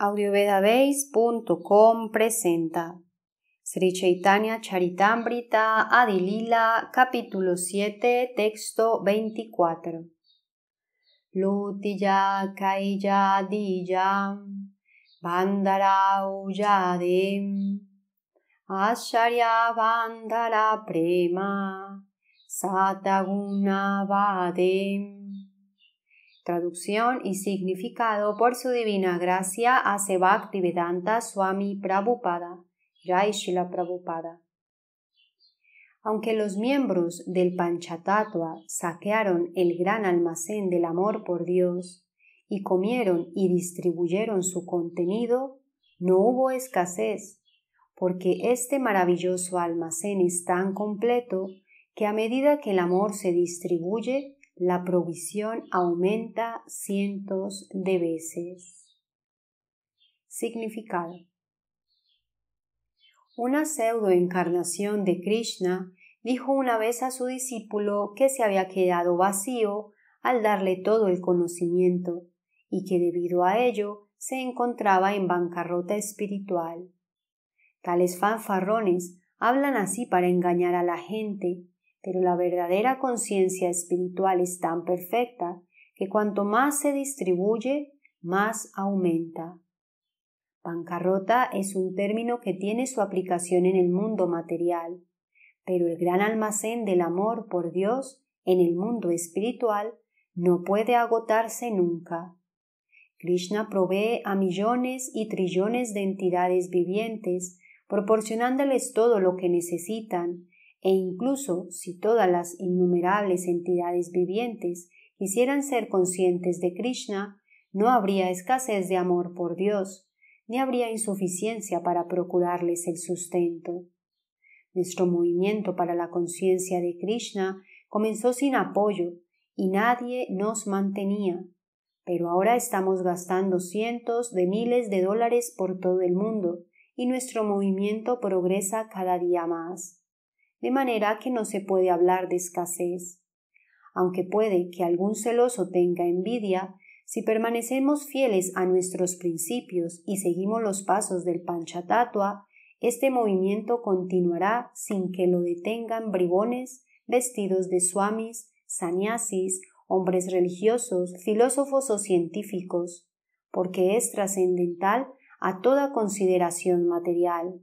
audiovedabase.com presenta Sri Chaitanya Charitamrita Adilila capítulo 7 texto 24 Lutiya kaiya Dilla bandara asharia Asharya Bandara Prema Sataguna vade. Traducción y significado por su divina gracia hace Bhaktivedanta Swami Prabhupada, Jaishila Prabhupada. Aunque los miembros del Panchatatua saquearon el gran almacén del amor por Dios y comieron y distribuyeron su contenido, no hubo escasez, porque este maravilloso almacén es tan completo que a medida que el amor se distribuye, la provisión aumenta cientos de veces. Significado. Una encarnación de Krishna dijo una vez a su discípulo que se había quedado vacío al darle todo el conocimiento y que debido a ello se encontraba en bancarrota espiritual. Tales fanfarrones hablan así para engañar a la gente, pero la verdadera conciencia espiritual es tan perfecta que cuanto más se distribuye, más aumenta. Bancarrota es un término que tiene su aplicación en el mundo material, pero el gran almacén del amor por Dios en el mundo espiritual no puede agotarse nunca. Krishna provee a millones y trillones de entidades vivientes, proporcionándoles todo lo que necesitan e incluso si todas las innumerables entidades vivientes quisieran ser conscientes de Krishna, no habría escasez de amor por Dios, ni habría insuficiencia para procurarles el sustento. Nuestro movimiento para la conciencia de Krishna comenzó sin apoyo y nadie nos mantenía, pero ahora estamos gastando cientos de miles de dólares por todo el mundo y nuestro movimiento progresa cada día más de manera que no se puede hablar de escasez. Aunque puede que algún celoso tenga envidia, si permanecemos fieles a nuestros principios y seguimos los pasos del Panchatatua, este movimiento continuará sin que lo detengan bribones vestidos de swamis, sannyasis, hombres religiosos, filósofos o científicos, porque es trascendental a toda consideración material.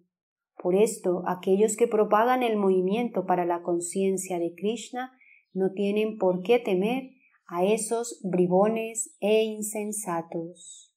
Por esto, aquellos que propagan el movimiento para la conciencia de Krishna no tienen por qué temer a esos bribones e insensatos.